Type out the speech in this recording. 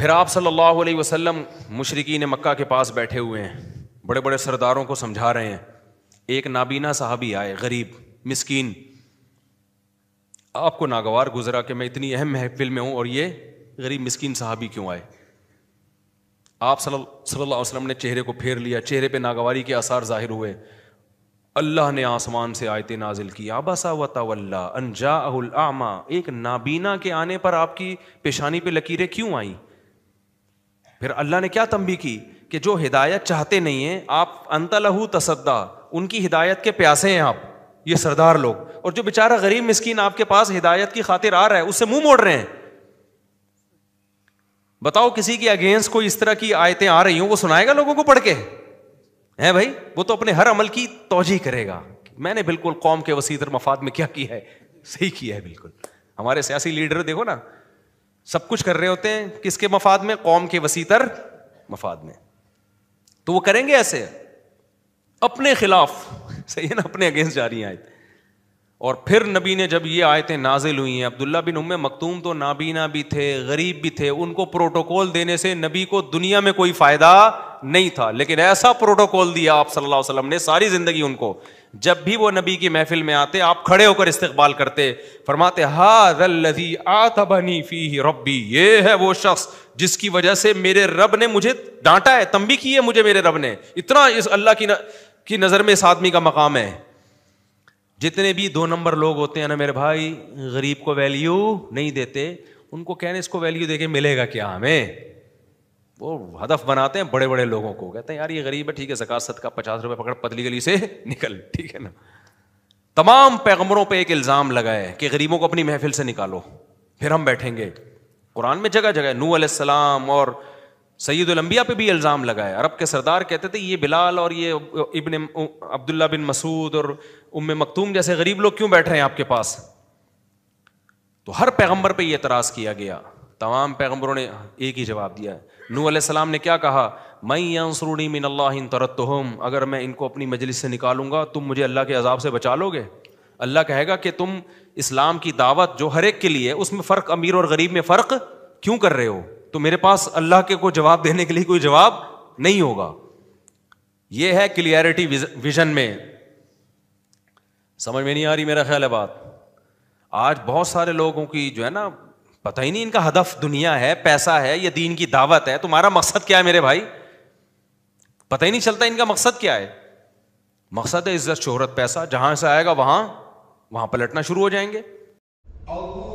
फिर आप सल्लल्लाहु अलैहि वसल्लम मुशरकिन मक्का के पास बैठे हुए हैं बड़े बड़े सरदारों को समझा रहे हैं एक नाबीना साहबी आए गरीब मिस्कीन आपको नागवार गुजरा कि मैं इतनी अहम महफिल में हूँ और ये गरीब मिस्कीन साहबी क्यों आए आप सल्लल्लाहु अलैहि वसल्लम ने चेहरे को फेर लिया चेहरे पर नागवारी के आसार जाहिर हुए अल्लाह ने आसमान से आयत नाजिल की आबासा व तवल्ला अनजा आमा एक नाबीना के आने पर आपकी पेशानी पर लकीरें क्यों आईं फिर अल्लाह ने क्या तंबी की कि जो हिदायत चाहते नहीं हैं आप अंतलहू तसद्दा उनकी हिदायत के प्यासे हैं आप ये सरदार लोग और जो बेचारा गरीब मिस्कीन आपके पास हिदायत की खातिर आ रहा है उससे मुंह मोड़ रहे हैं बताओ किसी के अगेंस्ट कोई इस तरह की आयतें आ रही हों वो सुनाएगा लोगों को पढ़ के हैं भाई वो तो अपने हर अमल की तोजी करेगा मैंने बिल्कुल कौम के वसीदर मफाद में क्या किया है सही किया है बिल्कुल हमारे सियासी लीडर देखो ना सब कुछ कर रहे होते हैं किसके मफाद में कौम के वसीतर मफाद में तो वो करेंगे ऐसे अपने खिलाफ सही है ना अपने अगेंस्ट जा रही हैं आयत और फिर नबी ने जब ये आयतें नाजिल हुई हैं अब्दुल्ला बिन उम मकतूम तो नाबीना भी थे गरीब भी थे उनको प्रोटोकॉल देने से नबी को दुनिया में कोई फायदा नहीं था लेकिन ऐसा प्रोटोकॉल दिया आप सल्लल्लाहु अलैहि वसल्लम ने सारी जिंदगी उनको जब भी वो नबी की महफिल में आते आप खड़े होकर इस्तकबाल करते फरमाते हाजी आतबनी फी रब्बी ये है वो शख्स जिसकी वजह से मेरे रब ने मुझे डांटा है तंबी की है मुझे मेरे रब ने इतना इस अल्लाह की, न, की नज़र में इस आदमी का मकाम है जितने भी दो नंबर लोग होते हैं ना मेरे भाई गरीब को वैल्यू नहीं देते उनको कहने इसको वैल्यू देके मिलेगा क्या हमें वो हदफ बनाते हैं बड़े बड़े लोगों को कहते हैं यार ये गरीब है ठीक है जक़ात सदका पचास रुपए पकड़ पतली गली से निकल ठीक है ना तमाम पैगमरों पे एक इल्ज़ाम लगाए कि गरीबों को अपनी महफिल से निकालो फिर हम बैठेंगे कुरान में जगह जगह नू आसलाम और सैदुलम्बिया पे भी इल्ज़ाम लगाए अरब के सरदार कहते थे ये बिलाल और ये इबन अब्दुल्ला बिन मसूद और उम मखतूम जैसे गरीब लोग क्यों बैठ रहे हैं आपके पास तो हर पैगम्बर पर यह एतराज़ किया गया तमाम पैगम्बरों ने एक ही जवाब दिया है नू आसमाम ने क्या कहा मई यांसरूणी मिन अल्लाह तरतम अगर मैं इनको अपनी मजलिस से निकालूंगा तुम मुझे अल्लाह के अजाब से बचा लोगे अल्लाह कहेगा कि तुम इस्लाम की दावत जो हर एक के लिए उसमें फ़र्क अमीर और गरीब में फ़र्क क्यों कर रहे हो तो मेरे पास अल्लाह के को जवाब देने के लिए कोई जवाब नहीं होगा यह है क्लियरिटी विजन में समझ में नहीं आ रही मेरा ख्याल है बात आज बहुत सारे लोगों की जो है ना पता ही नहीं इनका हदफ दुनिया है पैसा है या दीन की दावत है तुम्हारा मकसद क्या है मेरे भाई पता ही नहीं चलता इनका मकसद क्या है मकसद है इज्जत शोहरत पैसा जहां से आएगा वहां वहां पलटना शुरू हो जाएंगे